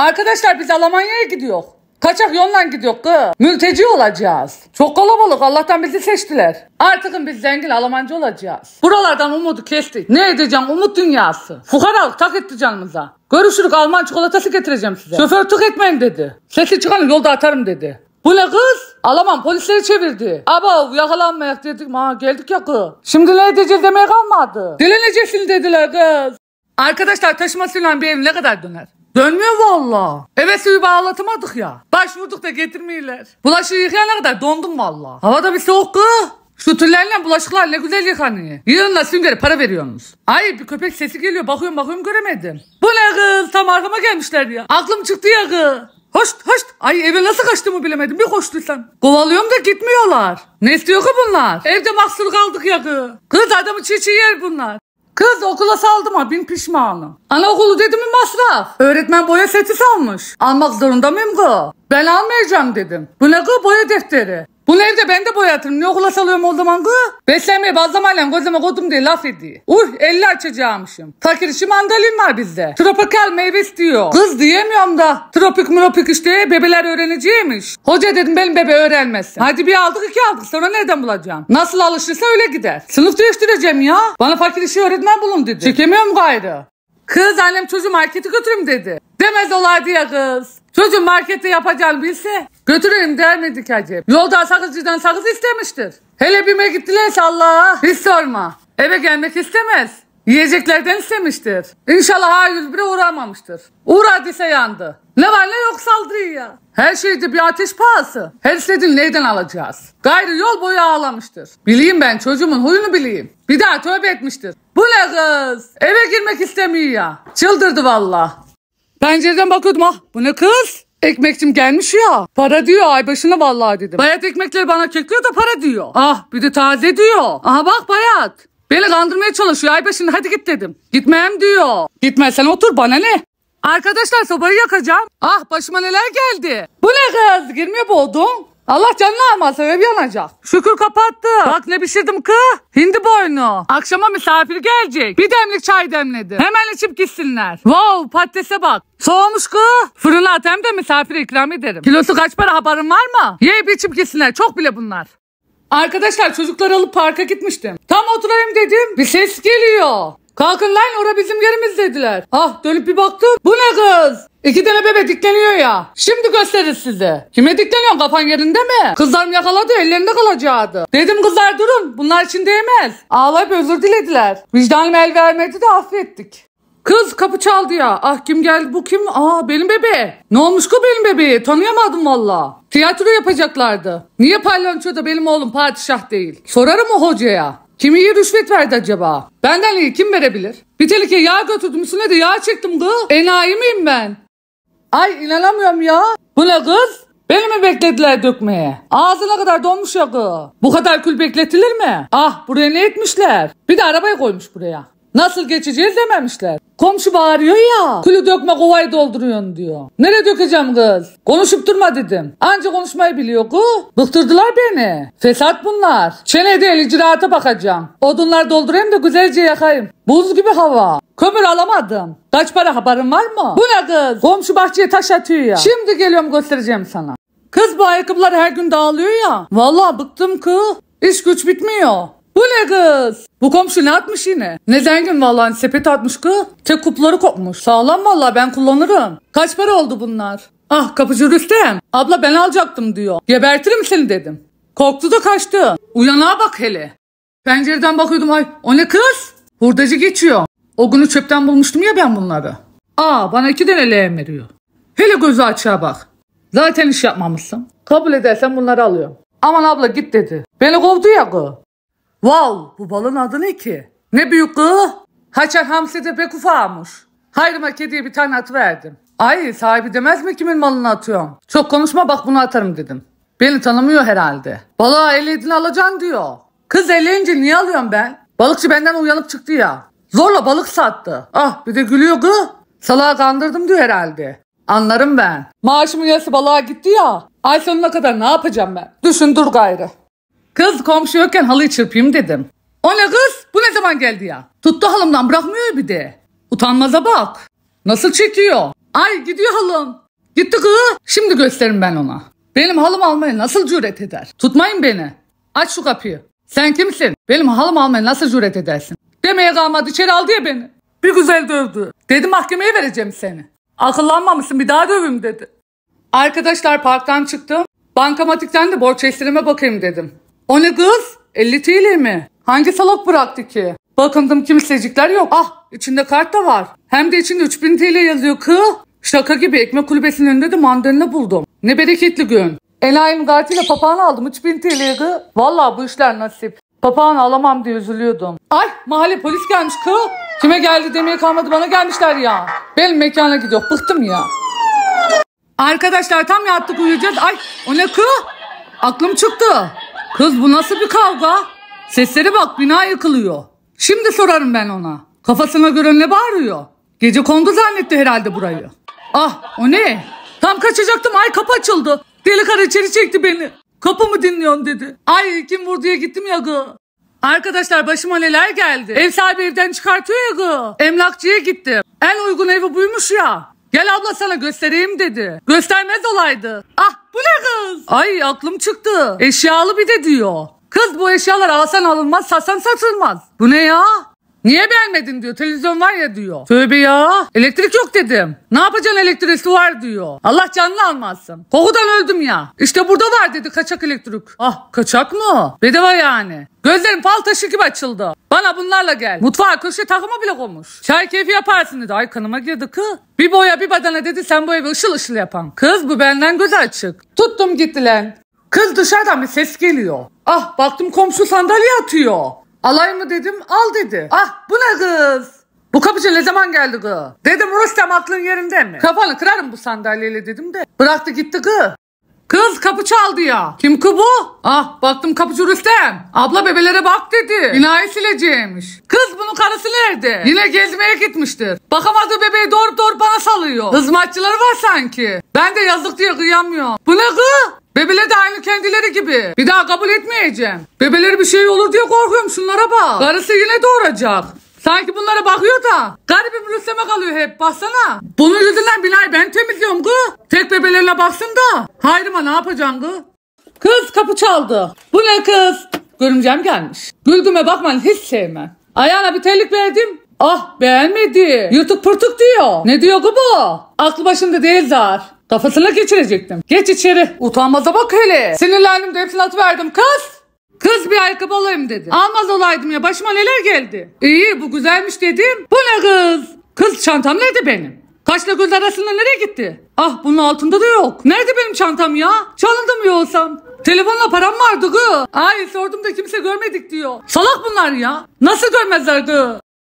Arkadaşlar biz Almanya'ya gidiyor. Kaçak yoldan gidiyor kız. Mülteci olacağız. Çok kalabalık Allah'tan bizi seçtiler. Artık biz zengin Almancı olacağız. Buralardan umudu kestik. Ne edeceğim umut dünyası. Fukaralık tak etti canımıza. Görüşürük Alman çikolatası getireceğim size. Şoför tık etmeyin dedi. Sesi çıkan yolda atarım dedi. Bu ne kız? Alaman polisleri çevirdi. Aba yakalanmayak dedik. Ha geldik ya kız. Şimdi ne edeceğiz demeye kalmadı. Dileneceksin dediler kız. Arkadaşlar taşımasıyla bir ev ne kadar döner? Dönmüyor valla. Eve suyu bağlatamadık ya. Başvurduk da getirmiyorlar. Bulaşığı yıkayana kadar dondum valla. Havada bir soğuk kı. Şu tüllerle bulaşıklar ne güzel yıkanıyor. Yığın da süngere para veriyorsunuz. Ay bir köpek sesi geliyor bakıyorum bakıyorum göremedim. Bu ne kız tam arkama gelmişler ya. Aklım çıktı ya kız. Hoşt hoşt. Ay eve nasıl kaçtığımı bilemedim. Bir koştuysam. Kovalıyorum da gitmiyorlar. Ne istiyor ki bunlar? Evde mahsur kaldık ya kız. Kız adamı çiçeği çiğ yer bunlar. Kız okula saldım ha bin pişmanım. Anaokulu dedi mi masraf? Öğretmen boya seti salmış. Almak zorunda mıyım kız? Ben almayacağım dedim. Bu ne kız boya defteri? Bunu evde ben de boyatırım. Ne okula salıyorum o zaman kız? Beslenmeye bazlamayla gözüme kodum diye laf ediyor. Uy elli açacağımışım. Takir işi mandalin var bizde. Tropikal meyve istiyor. Kız diyemiyorum da. Tropik mropik işte bebeler öğreneceğiymiş. Hoca dedim benim bebe öğrenmesin. Hadi bir aldık iki aldık sonra nereden bulacağım? Nasıl alışırsa öyle gider. Sınıf değiştireceğim ya. Bana fakir işi öğretmen bulun dedi. Çekemiyorum gayrı. Kız annem çocuğu markete götürüm dedi. Demez olaydı ya kız. Çocuğun markette yapacağını bilse. Götüreyim dermedik acep. Yolda sakızcıdan sakız istemiştir. Hele bime gittilerse Allah'a hiç sorma. Eve gelmek istemez. Yiyeceklerden istemiştir. İnşallah A101'e uğramamıştır. Uğradıysa yandı. Ne var ne yok saldırıyor ya. Her şeyde bir ateş pahası. Her istediğini neyden alacağız? Gayrı yol boyu ağlamıştır. Bileyim ben çocuğumun huyunu bileyim. Bir daha tövbe etmiştir. Bu ne kız? Eve girmek istemiyor ya. Çıldırdı valla. Pencereden bakıyordum ah. Bu ne kız? Ekmekçim gelmiş ya. Para diyor ay başına vallahi dedim. Bayat ekmekleri bana kekliyor da para diyor. Ah bir de taze diyor. Aha bak Bayat. Beni kandırmaya çalışıyor ay başına hadi git dedim. Gitmem diyor. Gitmezsen otur bana ne? Arkadaşlar sobayı yakacağım. Ah başıma neler geldi. Bu ne kız girmiyor bu odun. Allah canını almasın ev yanacak. Şükür kapattı. Bak ne pişirdim kı. Hindi boynu. Akşama misafir gelecek. Bir demlik çay demledi. Hemen içip gitsinler. Wow patatese bak. Soğumuş kı. Fırına at hem de misafir ikram ederim. Kilosu kaç para haberin var mı? Yiyip içip gitsinler. Çok bile bunlar. Arkadaşlar çocukları alıp parka gitmiştim. Tam oturayım dedim. Bir ses geliyor. Kalkın lan ora bizim yerimiz dediler. Ah dönüp bir baktım. Bu ne kız? İki tane bebe dikleniyor ya. Şimdi gösterir size. Kime dikleniyorsun kafan yerinde mi? Kızlarım yakaladı ellerinde kalacaktı. Dedim kızlar durun bunlar için değmez. Ağlayıp özür dilediler. Vicdanım el vermedi de affettik. Kız kapı çaldı ya. Ah kim geldi bu kim? Aa benim bebe. Ne olmuş ki benim bebeği? Tanıyamadım valla. Tiyatro yapacaklardı. Niye da benim oğlum padişah değil? Sorarım o hocaya. Kim iyi rüşvet verdi acaba? Benden iyi kim verebilir? Bir teneke yağ götürdüm üstüne de yağ çektim gı. Enayi miyim ben? Ay inanamıyorum ya. Bu ne kız? Beni mi beklediler dökmeye? Ağzına kadar donmuş yakı. Bu kadar kül bekletilir mi? Ah buraya ne etmişler? Bir de arabayı koymuş buraya. Nasıl geçeceğiz dememişler. Komşu bağırıyor ya. Külü dökme kovayı dolduruyorsun diyor. Nereye dökeceğim kız? Konuşup durma dedim. Anca konuşmayı biliyor ku. Bıktırdılar beni. Fesat bunlar. Çene değil icraata bakacağım. Odunlar doldurayım da güzelce yakayım. Buz gibi hava. Kömür alamadım. Kaç para haberin var mı? Bu ne kız? Komşu bahçeye taş atıyor ya. Şimdi geliyorum göstereceğim sana. Kız bu ayakkabılar her gün dağılıyor ya. Vallahi bıktım kız. İş güç bitmiyor ne kız? Bu komşu ne atmış yine? Ne zengin vallahi hani sepet atmış kız. Tek kupları kopmuş. Sağlam vallahi ben kullanırım. Kaç para oldu bunlar? Ah kapıcı Rüstem. Abla ben alacaktım diyor. Gebertirim seni dedim. Korktu da kaçtı. Uyanağa bak hele. Pencereden bakıyordum ay o ne kız? Hurdacı geçiyor. O günü çöpten bulmuştum ya ben bunları. Aa bana iki tane leğen veriyor. Hele gözü açığa bak. Zaten iş yapmamışsın. Kabul edersen bunları alıyorum. Aman abla git dedi. Beni kovdu ya kız. Wow, bu balın adı ne ki? Ne büyük kız. Haçan Hamsi'de pek ufamış. Hayrıma kediye bir tane at verdim. Ay sahibi demez mi kimin malını atıyorum? Çok konuşma bak bunu atarım dedim. Beni tanımıyor herhalde. Balığa elledin alacaksın diyor. Kız elleyince niye alıyorum ben? Balıkçı benden uyanıp çıktı ya. Zorla balık sattı. Ah bir de gülüyor gı. Salağa kandırdım diyor herhalde. Anlarım ben. Maaşımın yarısı balığa gitti ya. Ay sonuna kadar ne yapacağım ben? Düşün dur gayrı. Kız komşu yokken halıyı çırpayım dedim. O ne kız? Bu ne zaman geldi ya? Tuttu halımdan bırakmıyor bir de. Utanmaza bak. Nasıl çekiyor? Ay gidiyor halım. Gitti kız. Şimdi gösterim ben ona. Benim halım almaya nasıl cüret eder? Tutmayın beni. Aç şu kapıyı. Sen kimsin? Benim halım almaya nasıl cüret edersin? Demeye kalmadı içeri aldı ya beni. Bir güzel dövdü. Dedi mahkemeye vereceğim seni. Akıllanmamışsın bir daha dövüm dedi. Arkadaşlar parktan çıktım. Bankamatikten de borç esirime bakayım dedim. O ne kız? 50 TL mi? Hangi salak bıraktı ki? Bakındım kimsecikler yok. Ah içinde kart da var. Hem de içinde 3000 TL yazıyor kı. Şaka gibi ekmek kulübesinin önünde de mandalina buldum. Ne bereketli gün. Enayim kartıyla papağanı aldım 3000 TL kı. Valla bu işler nasip. Papağanı alamam diye üzülüyordum. Ay mahalle polis gelmiş kı. Kime geldi demeye kalmadı bana gelmişler ya. Benim mekana gidiyor bıktım ya. Arkadaşlar tam yattık uyuyacağız. Ay o ne kı? Aklım çıktı. Kız bu nasıl bir kavga? Sesleri bak bina yıkılıyor. Şimdi sorarım ben ona. Kafasına göre ne bağırıyor? Gece kondu zannetti herhalde burayı. Ah o ne? Tam kaçacaktım ay kapı açıldı. Delikanlı içeri çekti beni. Kapı mı dinliyorsun dedi. Ay kim vurdu? diye gittim ya gı. Arkadaşlar başıma neler geldi. Ev sahibi evden çıkartıyor ya gı. Emlakçıya gittim. En uygun evi buymuş ya. Gel abla sana göstereyim dedi. Göstermez olaydı. Ah bu ne kız? Ay aklım çıktı. Eşyalı bir de diyor. Kız bu eşyalar alsan alınmaz satsan satılmaz. Bu ne ya? Niye beğenmedin diyor. Televizyon var ya diyor. Tövbe ya. Elektrik yok dedim. Ne yapacaksın elektrisi var diyor. Allah canını almasın. Kokudan öldüm ya. İşte burada var dedi kaçak elektrik. Ah kaçak mı? Bedava yani. Gözlerim fal taşı gibi açıldı. Bana bunlarla gel. Mutfağa köşe takımı bile koymuş. Çay keyfi yaparsın dedi. Ay kanıma girdi kı. Bir boya bir badana dedi sen bu evi ışıl ışıl yapan. Kız bu benden göz açık. Tuttum gitti lan. Kız dışarıdan bir ses geliyor. Ah baktım komşu sandalye atıyor. Alay mı dedim al dedi. Ah bu ne kız? Bu kapıcı ne zaman geldi gı? Dedim Rüstem aklın yerinde mi? Kafanı kırarım bu sandalyeyle dedim de. Bıraktı gitti gı. Kız kapı çaldı ya. Kim ki bu? Ah baktım kapıcı Rüstem. Abla bebelere bak dedi. Binayı sileceğimiş. Kız bunun karısı nerede? Yine gezmeye gitmiştir. Bakamadığı bebeği doğru doğru bana salıyor. Hizmetçileri var sanki. Ben de yazık diye kıyamıyorum. Bu ne kız? Bebele de aynı kendileri gibi. Bir daha kabul etmeyeceğim. Bebeleri bir şey olur diye korkuyorum şunlara bak. Karısı yine doğuracak. Sanki bunlara bakıyor da garibim rüsleme kalıyor hep baksana. Bunun yüzünden binayı ben temizliyorum gı. Tek bebelerine baksın da. Hayrıma ne yapacaksın gı? Kız kapı çaldı. Bu ne kız? Görümcem gelmiş. Güldüme bakman hiç sevmem. Ayağına bir terlik verdim. Ah beğenmedi. Yırtık pırtık diyor. Ne diyor bu? Aklı başında değil zar. Kafasına geçirecektim. Geç içeri. Utanmaza bak hele. Sinirlendim de hepsini atıverdim kız. Kız bir ayakkabı alayım dedi. Almaz olaydım ya başıma neler geldi. İyi bu güzelmiş dedim. Bu ne kız? Kız çantam nerede benim? Kaşla göz arasında nereye gitti? Ah bunun altında da yok. Nerede benim çantam ya? Çalındı mı olsam? Telefonla param vardı gı. Ay sordum da kimse görmedik diyor. Salak bunlar ya. Nasıl görmezler gı?